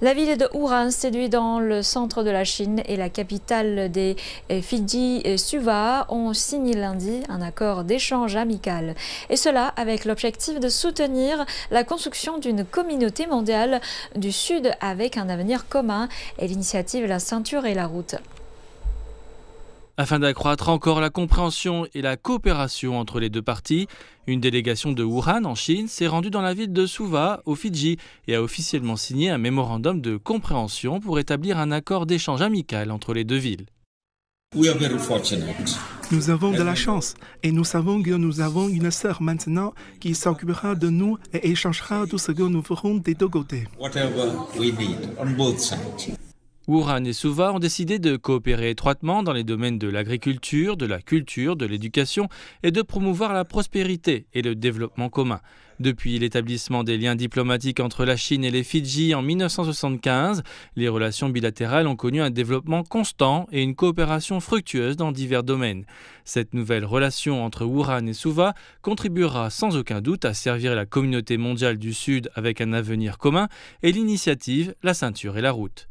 La ville de Wuhan, séduit dans le centre de la Chine et la capitale des eh, Fidji, Suva, ont signé lundi un accord d'échange amical. Et cela avec l'objectif de soutenir la construction d'une communauté mondiale du Sud avec un avenir commun et l'initiative La Ceinture et la Route. Afin d'accroître encore la compréhension et la coopération entre les deux parties, une délégation de Wuhan en Chine s'est rendue dans la ville de Suva, au Fidji, et a officiellement signé un mémorandum de compréhension pour établir un accord d'échange amical entre les deux villes. Nous avons de la chance et nous savons que nous avons une sœur maintenant qui s'occupera de nous et échangera tout ce que nous ferons des deux côtés. Wuhan et Suva ont décidé de coopérer étroitement dans les domaines de l'agriculture, de la culture, de l'éducation et de promouvoir la prospérité et le développement commun. Depuis l'établissement des liens diplomatiques entre la Chine et les Fidji en 1975, les relations bilatérales ont connu un développement constant et une coopération fructueuse dans divers domaines. Cette nouvelle relation entre Wuhan et Suva contribuera sans aucun doute à servir la communauté mondiale du Sud avec un avenir commun et l'initiative La ceinture et la route.